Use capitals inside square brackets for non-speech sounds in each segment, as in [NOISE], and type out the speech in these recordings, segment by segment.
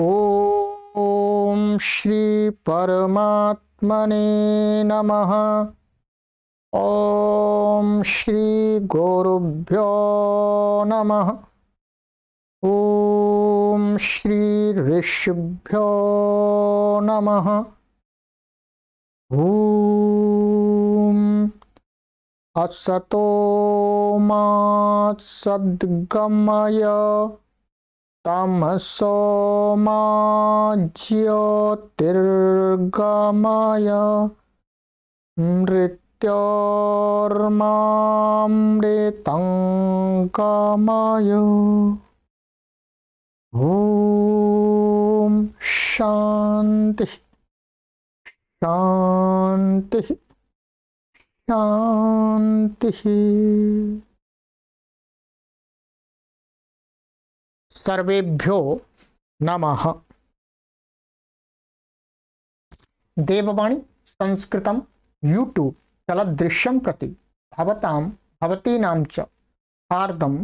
ॐ श्रीपरमात्मने नमः ॐ श्रीगुरुभ्यो नमः ॐ श्रीऋषिभ्यो नमः ॐ असतो मा सद्गमय तमसो मा ज्योतिर्गमय मृत्योर्मामृतं गमय ॐ शान्तिः शान्तिः शान्तिः सर्वेभ्यो नमः देववाणी संस्कृत यूट्यूब चलदृश्यम प्रति भवताम भवतीनां च हार्दम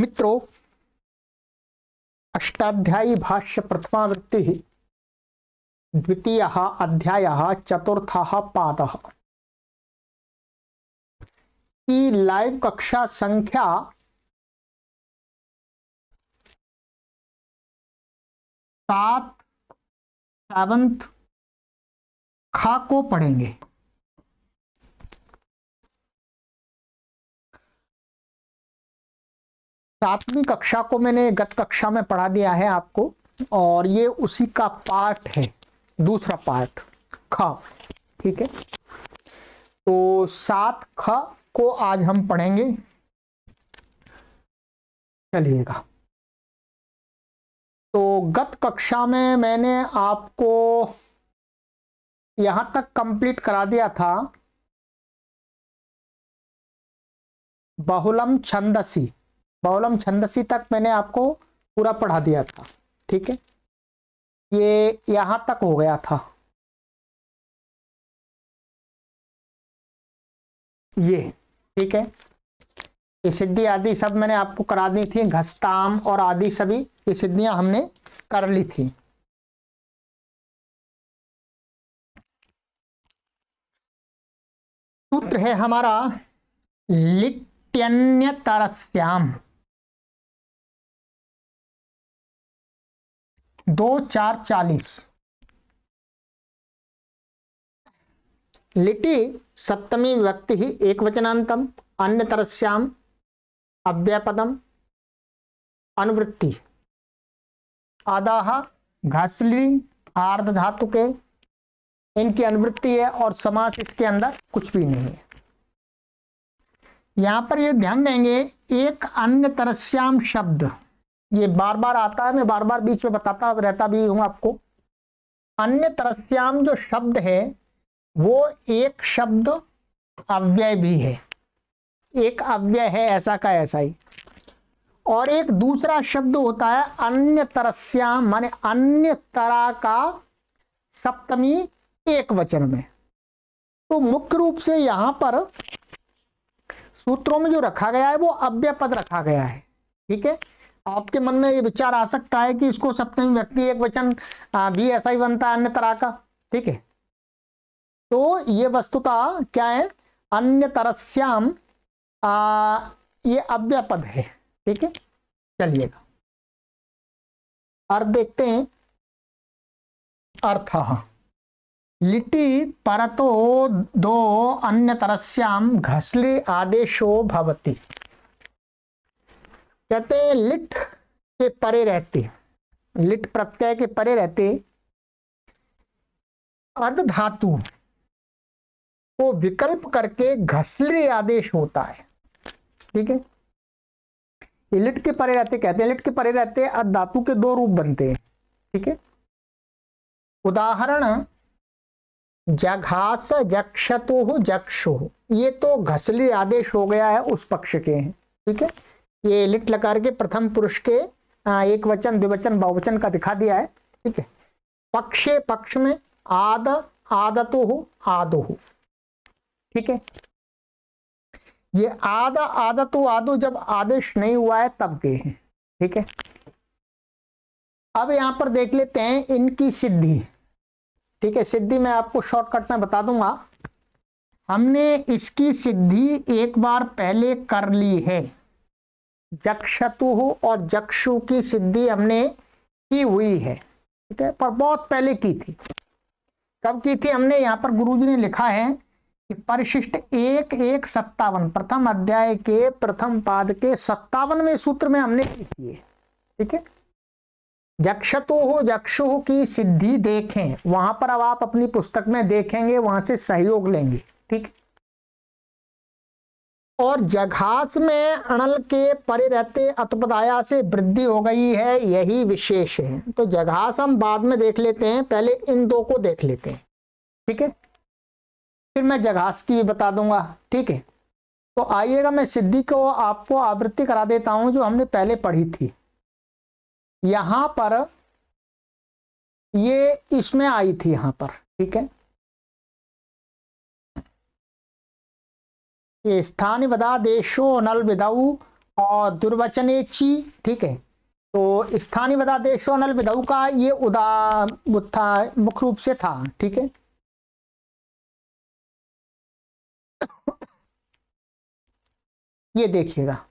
मित्रों अष्टाध्यायी भाष्य प्रथमा वृत्ति द्वितीय अध्याय चतुर्थ पाद की लाइव कक्षा संख्या सात सेवंथ खा को पढ़ेंगे सातवीं कक्षा को मैंने गत कक्षा में पढ़ा दिया है आपको और ये उसी का पार्ट है दूसरा पार्ट ख ठीक है तो सात ख को आज हम पढ़ेंगे चलिएगा तो गत कक्षा में मैंने आपको यहां तक कंप्लीट करा दिया था बहुलम छंदसी बहुलम छंदसी तक मैंने आपको पूरा पढ़ा दिया था ठीक है ये यहां तक हो गया था ये ठीक है ये सिद्धि आदि सब मैंने आपको करा दी थी घस्ताम और आदि सभी ये सिद्धियां हमने कर ली थी सूत्र है हमारा लिट्यन्य तरस्याम दो चार चालीस लिटि सप्तमी व्यक्ति ही एक वचनांतम अन्य तरस्याम अव्यपदम अनुवृत्ति आदाह घासली आर्ध धातु के इनकी अनुवृत्ति है और समास इसके अंदर कुछ भी नहीं है यहां पर ये ध्यान देंगे एक अन्य तरस्याम शब्द ये बार बार आता है मैं बार बार बीच में बताता रहता भी हूं आपको अन्य तरस्याम जो शब्द है वो एक शब्द अव्यय भी है एक अव्यय है ऐसा का ऐसा ही और एक दूसरा शब्द होता है अन्य तरस्या माने अन्य तरह का सप्तमी एक वचन में तो मुख्य रूप से यहां पर सूत्रों में जो रखा गया है वो अव्यय पद रखा गया है ठीक है आपके मन में ये विचार आ सकता है कि इसको सप्तमी व्यक्ति एक वचन भी ऐसा ही बनता है अन्य तरह का ठीक है तो ये वस्तुता क्या है अन्य तरस्याम आ, ये अव्यपद है ठीक है चलिएगा और देखते हैं अर्थ पर परतो दो अन्य तरस्याम घसली आदेशो भवती कहते हैं लिट के परे रहते लिट प्रत्यय के परे रहते अध धातु को विकल्प करके घसले आदेश होता है ठीक है इलिट के परे रहते कहते हैं इलिट के परे रहते हैं धातु के दो रूप बनते हैं ठीक है उदाहरण जघास जक्षतो हो जक्षो हो ये तो घसले आदेश हो गया है उस पक्ष के हैं ठीक है ये लिट लकार के प्रथम पुरुष के एक वचन द्विवचन बहुवचन का दिखा दिया है ठीक है पक्षे पक्ष में आद आदतो हो आदो हो ठीक है ये आधा आधा तो आदो जब आदेश नहीं हुआ है तब के हैं ठीक है अब यहां पर देख लेते हैं इनकी सिद्धि ठीक है सिद्धि मैं आपको शॉर्टकट में बता दूंगा हमने इसकी सिद्धि एक बार पहले कर ली है जक्षतु और जक्षु की सिद्धि हमने की हुई है ठीक है पर बहुत पहले की थी कब की थी हमने यहां पर गुरुजी ने लिखा है परिशिष्ट एक एक सत्तावन प्रथम अध्याय के प्रथम पाद के सत्तावन में सूत्र में हमने किए ठीक है जक्षतो हो हो की सिद्धि देखें वहां पर अब आप अपनी पुस्तक में देखेंगे वहां से सहयोग लेंगे ठीक और जघास में अणल के परे रहते अतपदाया से वृद्धि हो गई है यही विशेष है तो जघास हम बाद में देख लेते हैं पहले इन दो को देख लेते हैं ठीक है फिर मैं जघास की भी बता दूंगा ठीक है तो आइएगा मैं सिद्धि को आपको आवृत्ति करा देता हूं जो हमने पहले पढ़ी थी यहां पर ये इसमें आई थी यहां पर ठीक है ये स्थान बदा देशो नल विदाऊ और दुर्वचने ची ठीक है तो स्थानीय बदा देशो नल विधाऊ का ये उदा मुख्य रूप से था ठीक है ये देखिएगा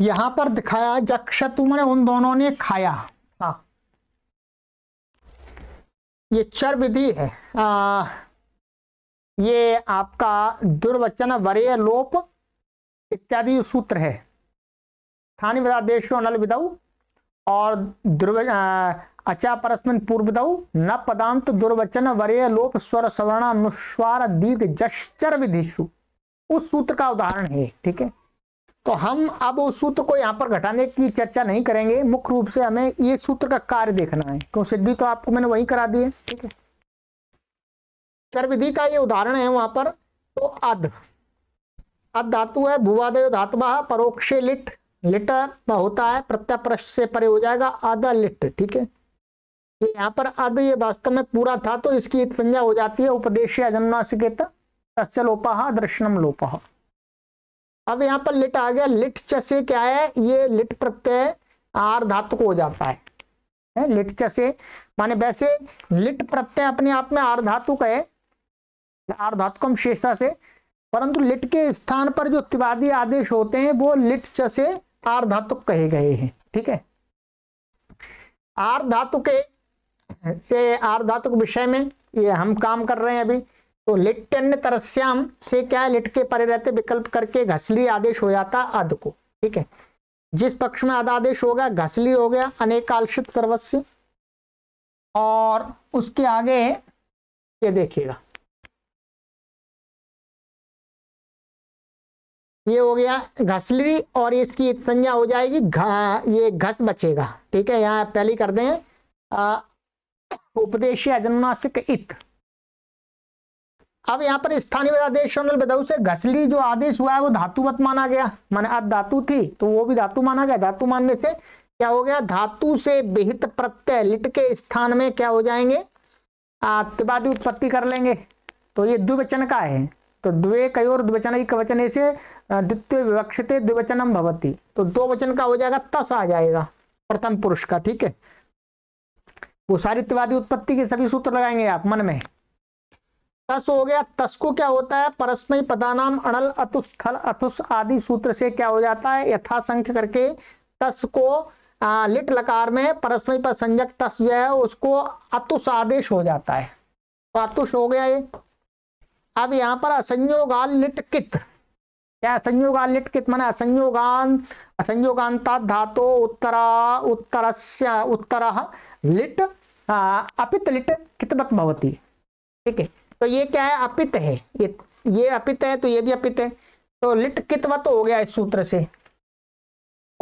यहां पर दिखाया जक्षतु मैंने उन दोनों ने खाया हाँ। ये चर विधि है आ, ये आपका दुर्वचन वरे लोप इत्यादि सूत्र है स्थानीय विधा देशो नल विधाऊ और दुर्व अचा परस्मिन पूर्वदौ न पदांत दुर्वचन वर्य लोप स्वर सवर्णानुस्वार दीर्घ जश्चर विधिशु उस सूत्र का उदाहरण है ठीक है तो हम अब उस सूत्र को यहाँ पर घटाने की चर्चा नहीं करेंगे मुख्य रूप से हमें ये सूत्र का कार्य देखना है क्यों सिद्धि तो आपको मैंने वही करा दी है ठीक है चर विधि का ये उदाहरण है वहां पर तो अध अध धातु है भूवादय धातुवा परोक्षे लिट लिट होता है प्रत्यप्रश से परे हो जाएगा अध लिट ठीक है यहाँ पर अद ये वास्तव में पूरा था तो इसकी संज्ञा हो जाती है उपदेश अजन्नासिकेत तस्य लोपाह दर्शनम लोपाह अब यहाँ पर लिट आ गया लिट चसे क्या है ये लिट प्रत्यय आर धातु को हो जाता है, है? लिट चसे माने वैसे लिट प्रत्यय अपने आप में आर धातु का है आर धातु कम शेषता से परंतु लिट के स्थान पर जो तिवादी आदेश होते हैं वो लिट चसे आर धातु कहे गए हैं ठीक है आर धातु के से आर धातु के विषय में ये हम काम कर रहे हैं अभी तो लिट अन्य तरस्याम से क्या है लिट के परे रहते विकल्प करके घसली आदेश हो जाता अध को ठीक है जिस पक्ष में अदादेश हो गया घसली हो गया अनेकालक्षित सर्वस्व और उसके आगे ये देखिएगा ये हो गया घसली और इसकी संज्ञा हो जाएगी घा ये घस बचेगा ठीक है यहाँ पहली कर दें उपदेशी अनुनासिक इत अब यहां पर स्थानीय आदेश से घसली जो आदेश हुआ है वो धातुवत माना गया माने अब धातु थी तो वो भी धातु माना गया धातु मानने से क्या हो गया धातु से विहित प्रत्यय लिट के स्थान में क्या हो जाएंगे तिबादी उत्पत्ति कर लेंगे तो ये द्विवचन का है तो द्वे कयोर द्विवचन एक वचन से द्वितीय विवक्षित द्विवचनम भवती तो दो वचन का हो जाएगा तस आ जाएगा प्रथम पुरुष का ठीक है वो सारित्यवादी उत्पत्ति के सभी सूत्र लगाएंगे आप मन में तस हो गया तस को क्या होता है परस्मय पदानाम अणल अतुस थल अतुस आदि सूत्र से क्या हो जाता है यथासंख्य करके तस को आ, लिट लकार में परस्मय पर संजक तस जो है उसको अतुस आदेश हो जाता है तो अतुष हो गया ये अब यहाँ पर असंयोगाल लिट कित क्या असंयोगाल लिट कित मैंने असंयोगान असंयोगांता धातु उत्तरा उत्तर उत्तर लिट हाँ, अपित लिट कितमक भवती ठीक है तो ये क्या है अपित है ये ये अपित है तो ये भी अपित है तो लिट कितवत हो गया इस सूत्र से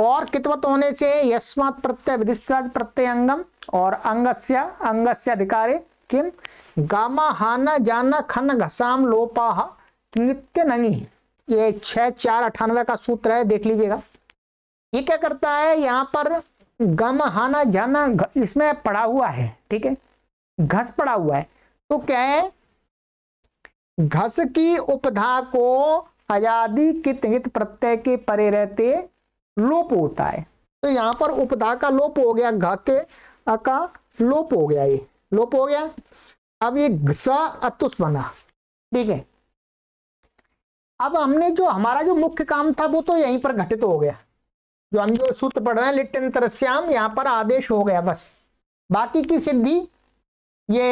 और कितवत होने से यस्मात प्रत्यय विधिस्वाद प्रत्यय अंगम और अंगस्य अंगस्य अधिकारे किम गामा हाना जाना खन घसाम लोपाह नित्य नंगी ये छह चार अठानवे का सूत्र है देख लीजिएगा ये क्या करता है यहाँ पर गम हाना जाना इसमें पड़ा हुआ है ठीक है घस पड़ा हुआ है तो क्या है घस की उपधा को आजादी कित हित प्रत्यय के परे रहते लोप होता है तो यहां पर उपधा का लोप हो गया घ के का लोप हो गया ये लोप हो गया अब ये घसा बना ठीक है अब हमने जो हमारा जो मुख्य काम था वो तो यहीं पर घटित हो गया जो हम जो सूत्र पढ़ रहे हैं लिट्टन तरस्याम यहां पर आदेश हो गया बस बाकी की सिद्धि ये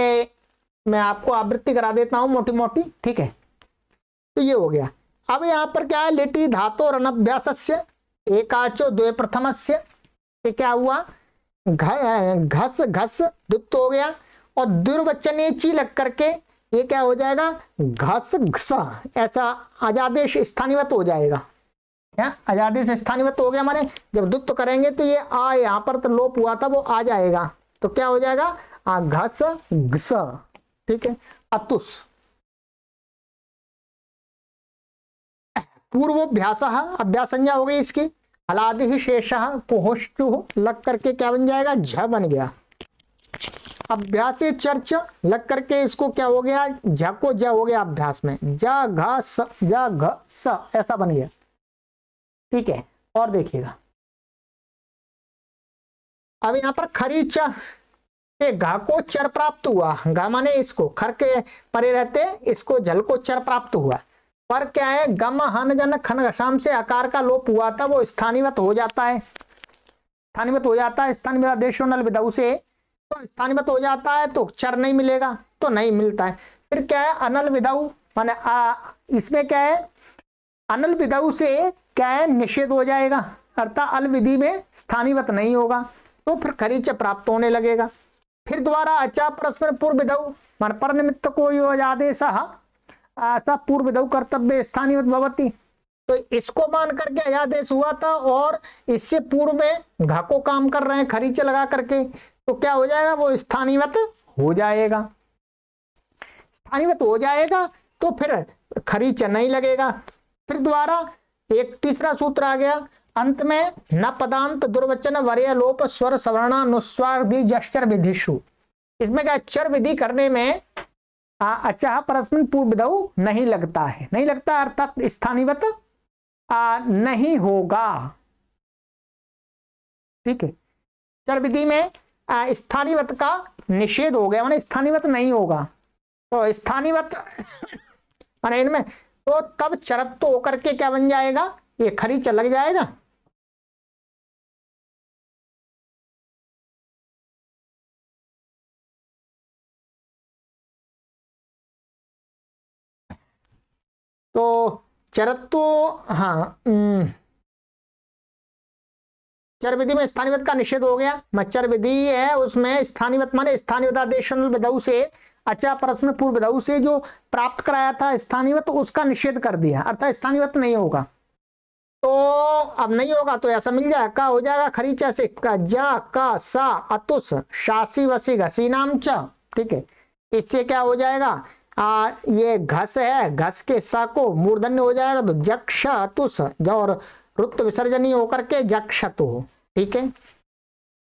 मैं आपको आवृत्ति करा देता हूं मोटी मोटी ठीक है तो ये हो गया अब यहाँ पर क्या है लिटी धातो रनभ्यास एकाचो द्वे प्रथम से क्या हुआ घस घस दुप्त हो गया और दुर्वचने ची लग करके ये क्या हो जाएगा घस घसा ऐसा अजादेश स्थानीवत हो जाएगा आजादी से स्थानीय तो हो गया हमारे जब दुत्व तो करेंगे तो ये आ यहाँ पर तो लोप हुआ था वो आ जाएगा तो क्या हो जाएगा आ घस घस ठीक है अतुस पूर्वोभ्यास अभ्यास संज्ञा हो गई इसकी हलादि ही शेष कोहोष्टु लग करके क्या बन जाएगा झ बन गया अभ्यास चर्च लग करके इसको क्या हो गया झ को ज हो गया अभ्यास में ज घ स ज घ स ऐसा बन गया ठीक है और देखिएगा अब यहां पर खरीच के घा को चर प्राप्त हुआ घा माने इसको खर के परे रहते इसको जल को चर प्राप्त हुआ पर क्या है गम हन जन खन घसाम से आकार का लोप हुआ था वो स्थानीवत हो जाता है स्थानीवत हो जाता है स्थानीय देशों नल विदऊ से तो स्थानीवत हो जाता है तो चर नहीं मिलेगा तो नहीं मिलता है फिर क्या है अनल विधाऊ माने इसमें क्या है अनल विधाऊ से क्या है निषेध हो जाएगा अर्थात अलविधि में स्थानीवत नहीं होगा तो फिर खरीच प्राप्त होने लगेगा फिर द्वारा अचा परस्पर पूर्व दऊ मन पर निमित्त को आदेश पूर्व दऊ कर्तव्य स्थानीवत भवती तो इसको मान करके अयादेश हुआ था और इससे पूर्व में घाको काम कर रहे हैं खरीच लगा करके तो क्या हो जाएगा वो स्थानीवत हो जाएगा स्थानीवत हो जाएगा तो फिर खरीच नहीं लगेगा फिर द्वारा एक तीसरा सूत्र आ गया अंत में न पदांत दुर्वचन वर्य लोप स्वर सवर्णानुस्वार यश्चर विधिषु इसमें क्या चर विधि करने में अच्छा परस्मिन पूर्वदऊ नहीं लगता है नहीं लगता अर्थात स्थानीवत नहीं होगा ठीक है चर विधि में स्थानीवत का निषेध हो गया माना स्थानीवत नहीं होगा तो स्थानीवत [LAUGHS] माना इनमें तो तब चरत तो होकर के क्या बन जाएगा ये खरी लग जाएगा तो चरत्व तो, हाँ चर विधि में स्थानीय का निषेध हो गया मच्छर विधि है उसमें स्थानीय माने स्थानीय से अच्छा प्रश्न पूर्व उसे जो प्राप्त कराया था तो उसका निषेध कर दिया अर्थात स्थानीय नहीं होगा तो अब नहीं होगा तो ऐसा मिल जाए का हो जाएगा खरीचा से का जा का सा अतुस शासी वसी घसी नाम च ठीक है इससे क्या हो जाएगा आ, ये घस है घस के सा को मूर्धन्य हो जाएगा तो जक्ष अतुस और रुत्व विसर्जनी होकर के तो ठीक है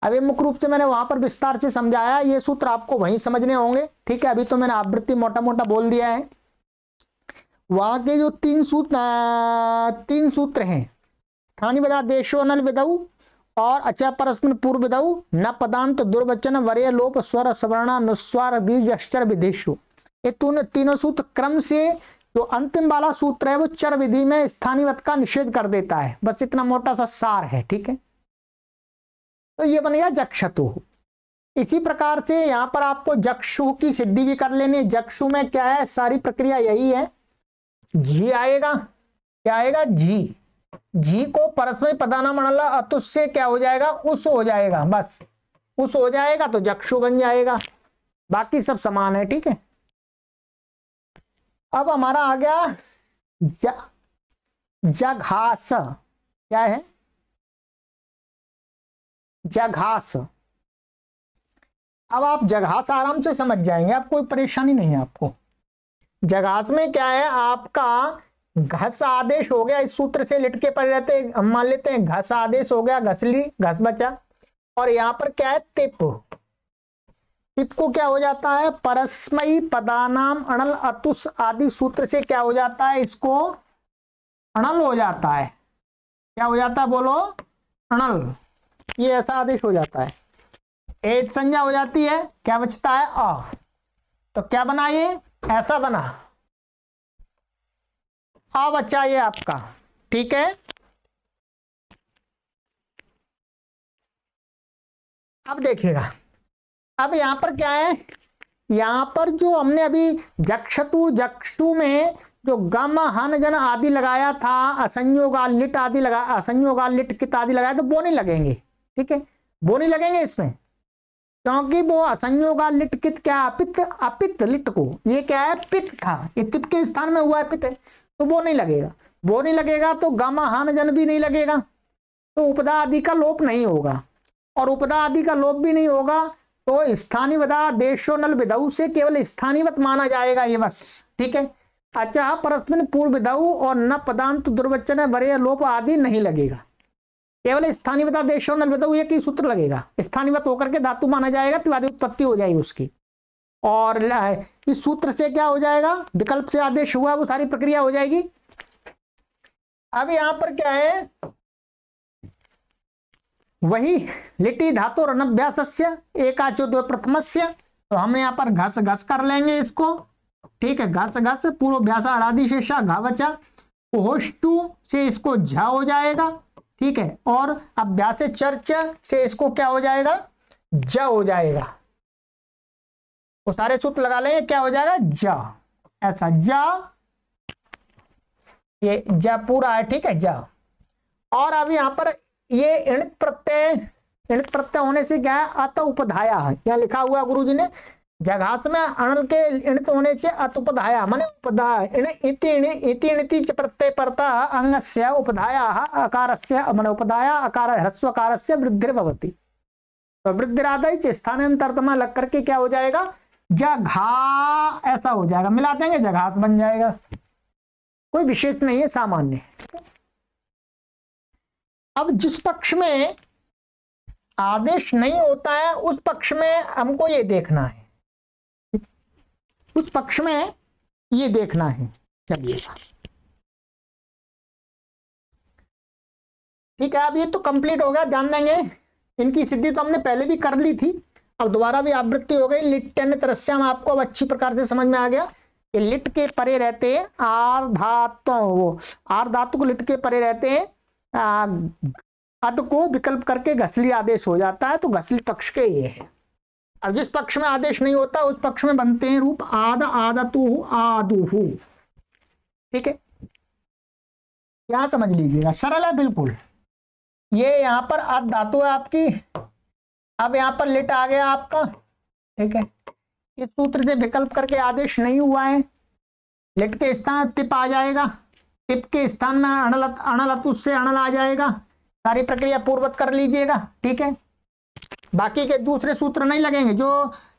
अभी मुख्य रूप से मैंने वहां पर विस्तार से समझाया ये सूत्र आपको वहीं समझने होंगे ठीक है अभी तो मैंने आवृत्ति मोटा मोटा बोल दिया है वहां के जो तीन सूत्र तीन सूत्र हैं स्थानीय विदा देशो नल विदऊ और अचय परस्पर पूर्व विदऊ न पदांत दुर्वचन वर्य लोप स्वर स्वर्ण अनुस्वर दीर्घर विधेशु ये तीनों तीनों सूत्र क्रम से जो अंतिम वाला सूत्र है वो चर विधि में स्थानीय का निषेध कर देता है बस इतना मोटा सा सार है ठीक है तो ये बन गया जक्षतु इसी प्रकार से यहां पर आपको जक्षु की सिद्धि भी कर लेनी है जक्षु में क्या है सारी प्रक्रिया यही है घी आएगा क्या आएगा घी घी को परस्मय पदाना मनला अतु से क्या हो जाएगा उस हो जाएगा बस उस हो जाएगा तो जक्षु बन जाएगा बाकी सब समान है ठीक है अब हमारा आ गया जघास क्या है जघास अब आप जघास आराम से समझ जाएंगे आप कोई परेशानी नहीं है आपको जघास में क्या है आपका घस आदेश हो गया इस सूत्र से लिटके पड़े रहते हम मान लेते हैं घस आदेश हो गया घसली घस बचा और यहां पर क्या है तिप तिप को क्या हो जाता है परस्मयी पदानाम अणल अतुस आदि सूत्र से क्या हो जाता है इसको अणल हो जाता है क्या हो जाता है बोलो अणल ये ऐसा आदेश हो जाता है एज संज्ञा हो जाती है क्या बचता है अ तो क्या बना ये ऐसा बना आ बच्चा ये आपका ठीक है अब देखिएगा अब यहां पर क्या है यहां पर जो हमने अभी जक्षतु जक्षु में जो गम हन जन आदि लगाया था असंयोगा लिट आदि लगा असंयोगा लिट कित आदि लगाया तो वो नहीं लगेंगे ठीक है वो नहीं लगेंगे इसमें क्योंकि वो असंयोग लिट कित क्या अपित अपित लिट को ये क्या है पित था ये तिप के स्थान में हुआ है पित है तो वो नहीं लगेगा वो नहीं लगेगा तो गम हान जन भी नहीं लगेगा तो उपदा आदि का लोप नहीं होगा और उपदा आदि का लोप भी नहीं होगा तो स्थानीय देशो नल विधऊ से केवल स्थानीयवत माना जाएगा ये बस ठीक है अच्छा परस्मिन पूर्व विधऊ और न पदांत दुर्वचन वरे लोप आदि नहीं लगेगा केवल स्थानीयता और नलबतव एक ही सूत्र लगेगा स्थानीयत होकर के धातु माना जाएगा त्रिवादी तो उत्पत्ति हो जाएगी उसकी और इस सूत्र से क्या हो जाएगा विकल्प से आदेश हुआ वो सारी प्रक्रिया हो जाएगी अब यहां पर क्या है वही लिटी धातु रनभ्यास एकाचोद प्रथम तो हम यहाँ पर घस घस कर लेंगे इसको ठीक है घस घस पूर्व भ्यासा आदि शेषा घावचा होष्टू से इसको झा हो जाएगा ठीक है और अभ्यास चर्च से इसको क्या हो जाएगा ज हो जाएगा वो सारे सूत्र लगा लेंगे क्या हो जाएगा ज ऐसा ज ये ज पूरा है ठीक है ज और अब यहां पर ये इणित प्रत्यय इणित प्रत्यय होने से क्या है अत उपधाया है क्या लिखा हुआ गुरु जी ने जघास में अणल के इणित होने से अतुपधाया मन उपधाय इण इतिण प्रत्यय परता से उपधाया से मन उपधाया अकार ह्रस्वकारस्य वृद्धिर्भवति तो वृद्धिरादय च स्थानांतरतमा लग करके क्या हो जाएगा जघा ऐसा हो जाएगा मिला देंगे जघास बन जाएगा कोई विशेष नहीं है सामान्य अब जिस पक्ष में आदेश नहीं होता है उस पक्ष में हमको ये देखना है उस पक्ष में ये देखना है चलिएगा ठीक है अब ये तो कंप्लीट हो गया ध्यान देंगे इनकी सिद्धि तो हमने पहले भी कर ली थी अब दोबारा भी आवृत्ति हो गई लिट टेन तरस्याम आपको अब अच्छी प्रकार से समझ में आ गया कि लिट के परे रहते हैं आर धातु वो आर धातु को लिट के परे रहते हैं अद को विकल्प करके घसली आदेश हो जाता है तो घसली पक्ष के ये है अब जिस पक्ष में आदेश नहीं होता उस पक्ष में बनते हैं रूप आद आदतु आदुहु ठीक है क्या समझ लीजिएगा सरल है बिल्कुल ये यहाँ पर आद धातु है आपकी अब यहाँ पर लिट आ गया आपका ठीक है इस सूत्र से विकल्प करके आदेश नहीं हुआ है लिट के स्थान तिप आ जाएगा तिप के स्थान में अणल अणल से अणल आ जाएगा सारी प्रक्रिया पूर्वत कर लीजिएगा ठीक है बाकी के दूसरे सूत्र नहीं लगेंगे जो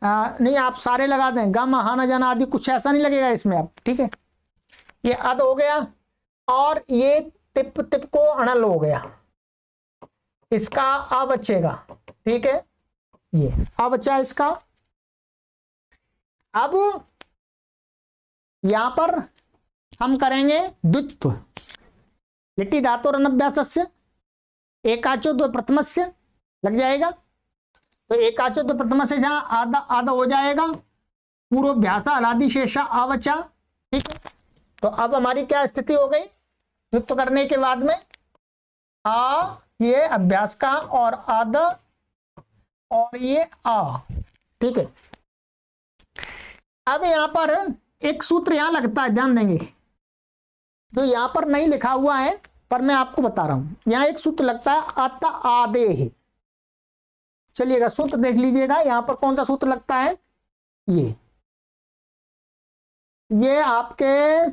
आ, नहीं आप सारे लगा दें गम आना जाना आदि कुछ ऐसा नहीं लगेगा इसमें अब ठीक है ये अद हो गया और ये तिप तिप को अणल हो गया इसका अब बचेगा ठीक है ये अब बचा इसका अब यहां पर हम करेंगे द्वित्व लिट्टी धातु रनभ्यास से एकाचो दो प्रथमस्य लग जाएगा तो एकाचो तो प्रथम से जहां आधा आधा हो जाएगा पूर्वाभ्यासा अलादि शेषा आवचा ठीक है तो अब हमारी क्या स्थिति हो गई युक्त करने के बाद में आ ये अभ्यास का और आद और ये आ ठीक है अब यहां पर एक सूत्र यहां लगता है ध्यान देंगे जो यहां पर नहीं लिखा हुआ है पर मैं आपको बता रहा हूं यहां एक सूत्र लगता है अत ही चलिएगा सूत्र देख लीजिएगा यहां पर कौन सा सूत्र लगता है ये ये आपके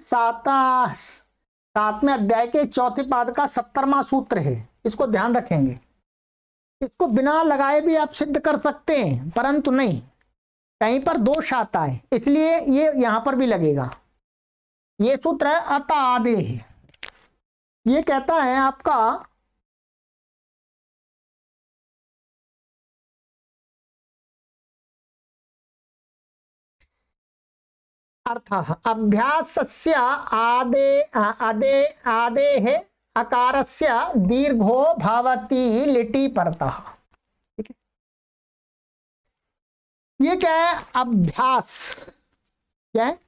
साता सातवें अध्याय के चौथे पाद का सत्तरवा सूत्र है इसको ध्यान रखेंगे इसको बिना लगाए भी आप सिद्ध कर सकते हैं परंतु नहीं कहीं पर दोष आता है इसलिए ये यहां पर भी लगेगा ये सूत्र है अत आदे ये कहता है आपका अर्थ अभ्यास आदे आदे अकार से दीर्घो भवति लिटि परतः ये क्या है अभ्यास क्या है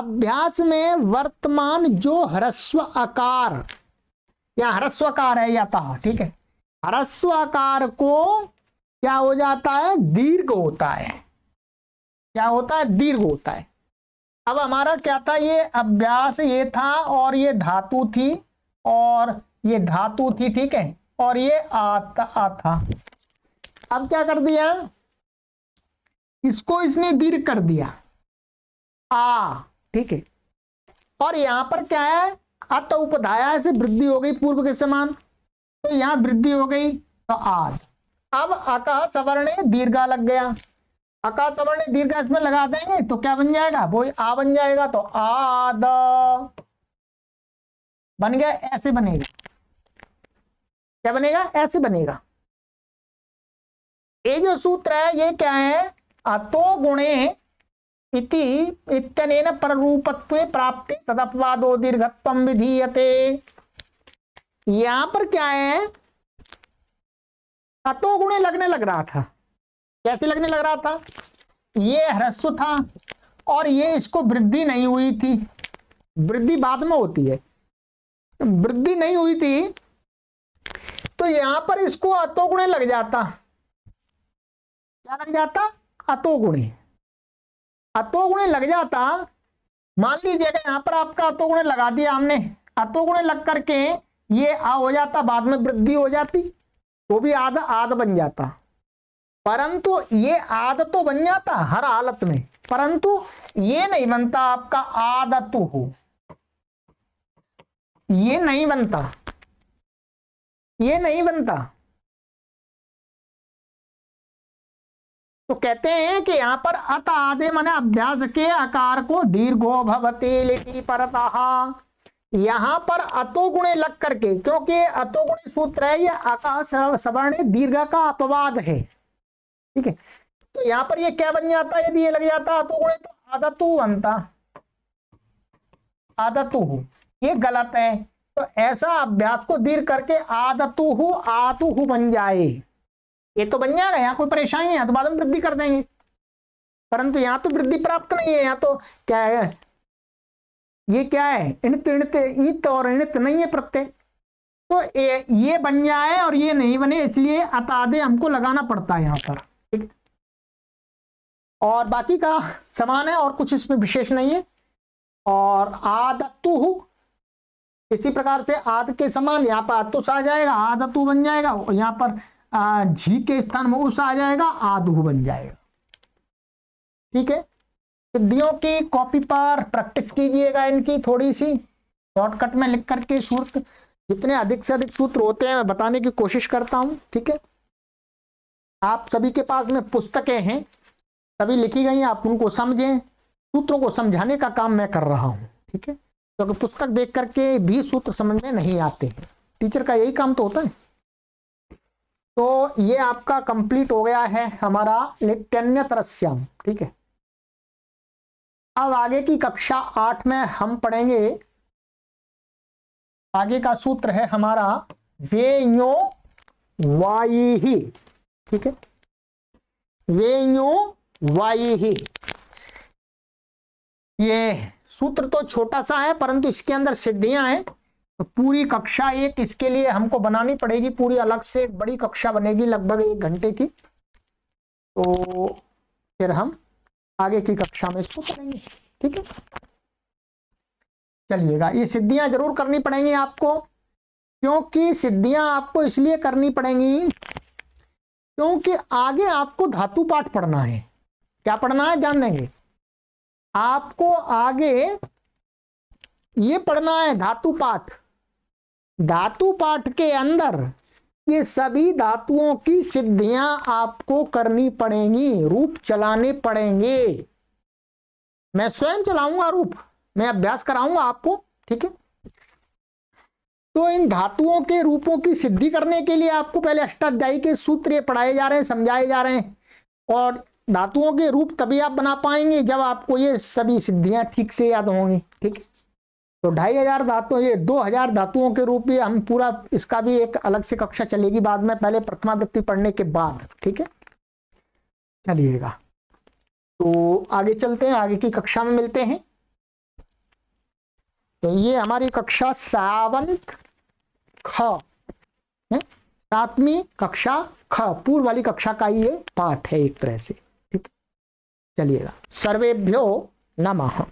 अभ्यास में वर्तमान जो ह्रस्व आकार या ह्रस्व आकार है या था ठीक है ह्रस्व आकार को क्या हो जाता है दीर्घ होता है क्या होता है दीर्घ होता है अब हमारा क्या था ये अभ्यास ये था और ये धातु थी और ये धातु थी ठीक है और ये आता था अब क्या कर दिया इसको इसने दीर्घ कर दिया आ ठीक है और यहां पर क्या है अत उपधाया से वृद्धि हो गई पूर्व के समान तो यहां वृद्धि हो गई तो आज अब अका सवर्ण दीर्घा लग गया अकाश सवर्ण दीर्घ इसमें लगा देंगे तो क्या बन जाएगा वो आ बन जाएगा तो आद बन गया ऐसे बनेगा क्या बनेगा ऐसे बनेगा ये जो सूत्र है ये क्या है अतो गुणे इति इतनेन प्ररूपत्व प्राप्ति तदपवादो दीर्घत्व विधीयते यहां पर क्या है अतो गुणे लगने लग रहा था कैसे लगने लग रहा था ये ह्रस्व था और ये इसको वृद्धि नहीं हुई थी वृद्धि बाद में होती है वृद्धि नहीं हुई थी तो यहां पर इसको अतोगुणे लग जाता क्या लग जाता अतोगुणे अतोगुणे लग जाता मान लीजिएगा यहां पर आपका अतोगुणे लगा दिया हमने अतोगुणे लग करके ये आ हो जाता बाद में वृद्धि हो जाती वो भी आध आध बन जाता परंतु ये आदत तो बन जाता हर हालत में परंतु ये नहीं बनता आपका आदत हो ये नहीं बनता ये नहीं बनता तो कहते हैं कि यहां पर अत आदि मन अभ्यास के आकार को दीर्घो भवते लिटी परता यहां पर अतो गुणे लग करके क्योंकि अतो गुणे सूत्र है यह आकार सवर्ण दीर्घ का अपवाद है ठीक है तो यहां पर ये क्या बन जाता है यदि ये लग जाता तो गुणे तो आधा तू बनता आधा तू ये गलत है तो ऐसा अभ्यास को दीर्घ करके आदतु हु आतु हु बन जाए ये तो बन जाएगा यहाँ कोई परेशानी है तो बाद में वृद्धि कर देंगे परंतु यहाँ तो वृद्धि प्राप्त नहीं है यहाँ तो क्या है ये क्या है इणित इणित ईत और इणित नहीं है प्रत्यय तो ये बन जाए और ये नहीं बने इसलिए अतादे हमको लगाना पड़ता है यहाँ पर और बाकी का समान है और कुछ इसमें विशेष नहीं है और आदतु इसी प्रकार से आद के समान यहाँ पर आतुस आ जाएगा आदतु बन जाएगा यहाँ पर झी के स्थान में उस आ जाएगा आदु बन जाएगा ठीक है सिद्धियों की कॉपी पर प्रैक्टिस कीजिएगा इनकी थोड़ी सी शॉर्टकट में लिख करके सूत्र जितने अधिक से अधिक सूत्र होते हैं मैं बताने की कोशिश करता हूँ ठीक है आप सभी के पास में पुस्तकें हैं सभी लिखी गई हैं आप उनको समझें सूत्रों को समझाने का काम मैं कर रहा हूं ठीक है क्योंकि पुस्तक देख करके भी सूत्र समझ में नहीं आते हैं टीचर का यही काम तो होता है तो ये आपका कंप्लीट हो गया है हमारा लिट्यन्य तरस्याम ठीक है अब आगे की कक्षा आठ में हम पढ़ेंगे आगे का सूत्र है हमारा यो वाई ही ठीक है वेयो वाई ही ये सूत्र तो छोटा सा है परंतु इसके अंदर सिद्धियां हैं तो पूरी कक्षा एक इसके लिए हमको बनानी पड़ेगी पूरी अलग से एक बड़ी कक्षा बनेगी लगभग एक घंटे की तो फिर हम आगे की कक्षा में इसको करेंगे ठीक है चलिएगा ये सिद्धियां जरूर करनी पड़ेंगी आपको क्योंकि सिद्धियां आपको इसलिए करनी पड़ेंगी क्योंकि आगे आपको धातु पाठ पढ़ना है क्या पढ़ना है ध्यान देंगे आपको आगे ये पढ़ना है धातु पाठ धातु पाठ के अंदर ये सभी धातुओं की सिद्धियां आपको करनी पड़ेंगी रूप चलाने पड़ेंगे मैं स्वयं चलाऊंगा रूप मैं अभ्यास कराऊंगा आपको ठीक है तो इन धातुओं के रूपों की सिद्धि करने के लिए आपको पहले अष्टाध्यायी के सूत्र पढ़ाए जा रहे हैं समझाए जा रहे हैं और धातुओं के रूप तभी आप बना पाएंगे जब आपको ये सभी सिद्धियां ठीक से याद होंगी ठीक है तो ढाई हजार धातु ये दो हजार धातुओं के रूप में हम पूरा इसका भी एक अलग से कक्षा चलेगी बाद में पहले प्रथमा वृत्ति पढ़ने के बाद ठीक है चलिएगा तो आगे चलते हैं आगे की कक्षा में मिलते हैं तो ये हमारी कक्षा सावंत ख हम्म? सातवीं कक्षा ख पूर्व वाली कक्षा का ये पाठ है एक तरह से ठीक चलिएगा सर्वेभ्यो नमः